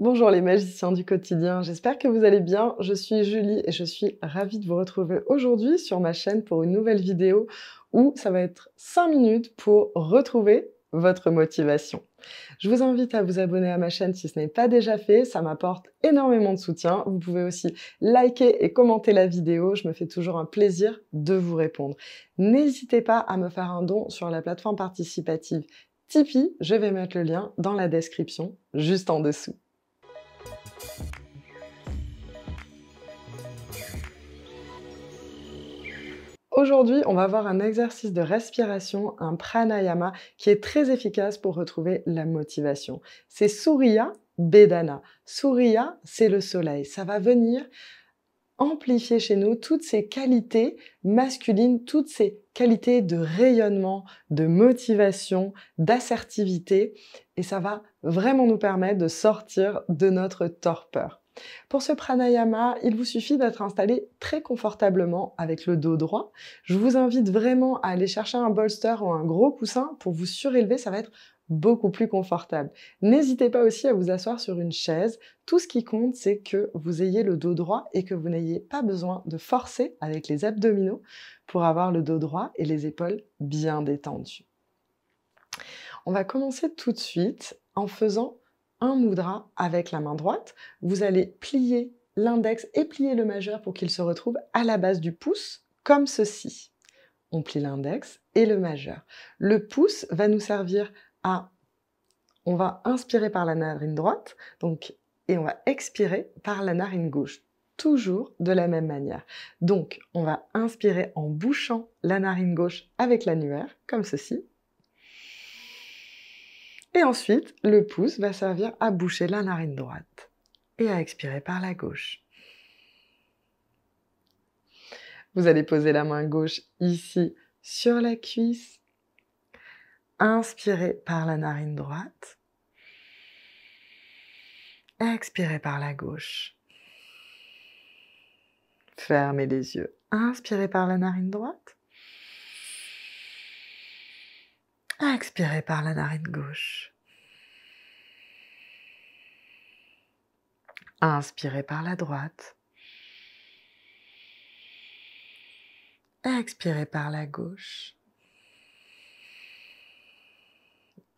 Bonjour les magiciens du quotidien, j'espère que vous allez bien. Je suis Julie et je suis ravie de vous retrouver aujourd'hui sur ma chaîne pour une nouvelle vidéo où ça va être 5 minutes pour retrouver votre motivation. Je vous invite à vous abonner à ma chaîne si ce n'est pas déjà fait, ça m'apporte énormément de soutien. Vous pouvez aussi liker et commenter la vidéo, je me fais toujours un plaisir de vous répondre. N'hésitez pas à me faire un don sur la plateforme participative Tipeee, je vais mettre le lien dans la description juste en dessous. Aujourd'hui, on va voir un exercice de respiration, un pranayama, qui est très efficace pour retrouver la motivation. C'est Surya Bedana. Surya, c'est le soleil. Ça va venir amplifier chez nous toutes ces qualités masculines, toutes ces qualités de rayonnement, de motivation, d'assertivité, et ça va vraiment nous permettre de sortir de notre torpeur. Pour ce pranayama, il vous suffit d'être installé très confortablement avec le dos droit. Je vous invite vraiment à aller chercher un bolster ou un gros coussin pour vous surélever, ça va être beaucoup plus confortable. N'hésitez pas aussi à vous asseoir sur une chaise. Tout ce qui compte, c'est que vous ayez le dos droit et que vous n'ayez pas besoin de forcer avec les abdominaux pour avoir le dos droit et les épaules bien détendues. On va commencer tout de suite en faisant un moudra avec la main droite. Vous allez plier l'index et plier le majeur pour qu'il se retrouve à la base du pouce, comme ceci. On plie l'index et le majeur. Le pouce va nous servir on va inspirer par la narine droite, donc, et on va expirer par la narine gauche, toujours de la même manière. Donc, on va inspirer en bouchant la narine gauche avec l'annuaire, comme ceci. Et ensuite, le pouce va servir à boucher la narine droite et à expirer par la gauche. Vous allez poser la main gauche ici sur la cuisse Inspirez par la narine droite. Expirez par la gauche. Fermez les yeux. Inspirez par la narine droite. Expirez par la narine gauche. Inspirez par la droite. Expirez par la gauche.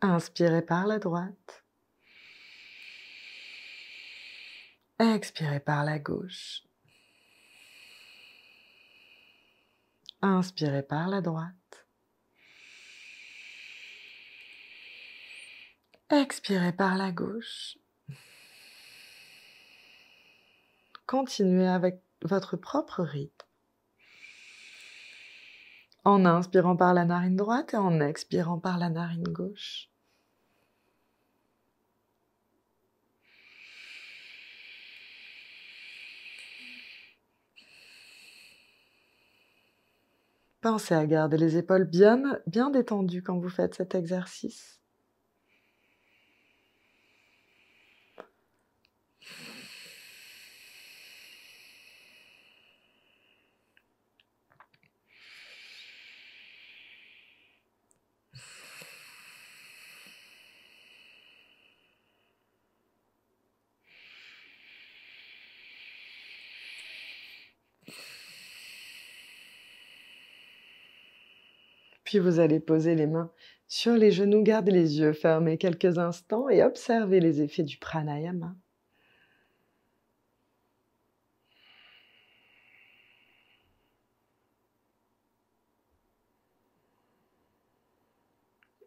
Inspirez par la droite. Expirez par la gauche. Inspirez par la droite. Expirez par la gauche. Continuez avec votre propre rythme. En inspirant par la narine droite et en expirant par la narine gauche. Pensez à garder les épaules bien, bien détendues quand vous faites cet exercice. vous allez poser les mains sur les genoux, gardez les yeux fermés quelques instants et observez les effets du pranayama.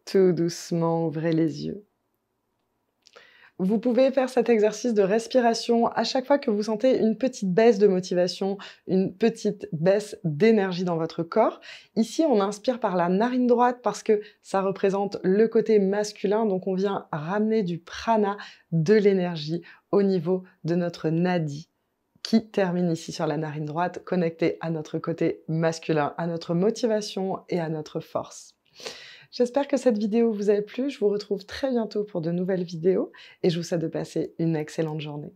Tout doucement, ouvrez les yeux. Vous pouvez faire cet exercice de respiration à chaque fois que vous sentez une petite baisse de motivation, une petite baisse d'énergie dans votre corps. Ici, on inspire par la narine droite parce que ça représente le côté masculin, donc on vient ramener du prana, de l'énergie au niveau de notre nadi qui termine ici sur la narine droite, connecté à notre côté masculin, à notre motivation et à notre force. J'espère que cette vidéo vous a plu. Je vous retrouve très bientôt pour de nouvelles vidéos et je vous souhaite de passer une excellente journée.